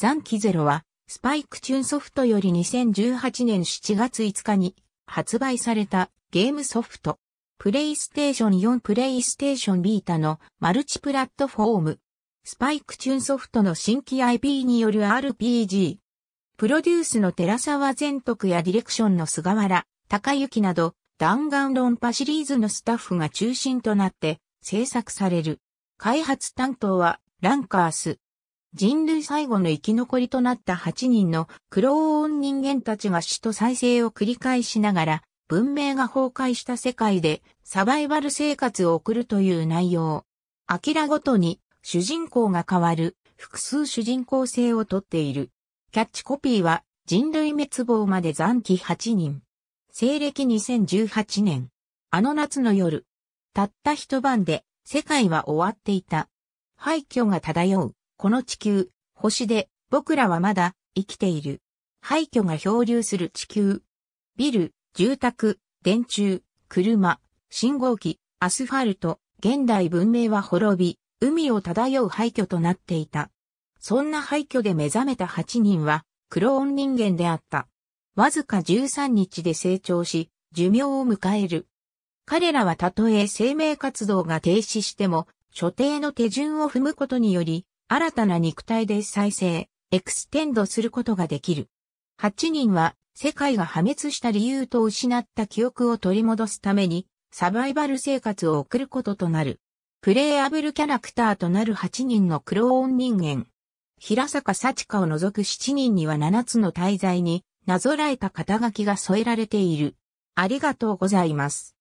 ザンキゼロは、スパイクチューンソフトより2018年7月5日に発売されたゲームソフト。プレイステーション4プレイステーションビータのマルチプラットフォーム。スパイクチューンソフトの新規 IP による RPG。プロデュースの寺沢善徳やディレクションの菅原、高幸など、弾丸論破シリーズのスタッフが中心となって制作される。開発担当はランカース。人類最後の生き残りとなった8人のクローン人間たちが死と再生を繰り返しながら、文明が崩壊した世界でサバイバル生活を送るという内容。アキラごとに主人公が変わる複数主人公性をとっている。キャッチコピーは人類滅亡まで残機8人。西暦2018年。あの夏の夜。たった一晩で世界は終わっていた。廃墟が漂う。この地球、星で、僕らはまだ、生きている。廃墟が漂流する地球。ビル、住宅、電柱、車、信号機、アスファルト、現代文明は滅び、海を漂う廃墟となっていた。そんな廃墟で目覚めた8人は、クローン人間であった。わずか13日で成長し、寿命を迎える。彼らはたとえ生命活動が停止しても、所定の手順を踏むことにより、新たな肉体で再生、エクステンドすることができる。8人は世界が破滅した理由と失った記憶を取り戻すためにサバイバル生活を送ることとなる。プレイアブルキャラクターとなる8人のクローン人間。平坂幸香を除く7人には7つの滞在になぞらえた肩書きが添えられている。ありがとうございます。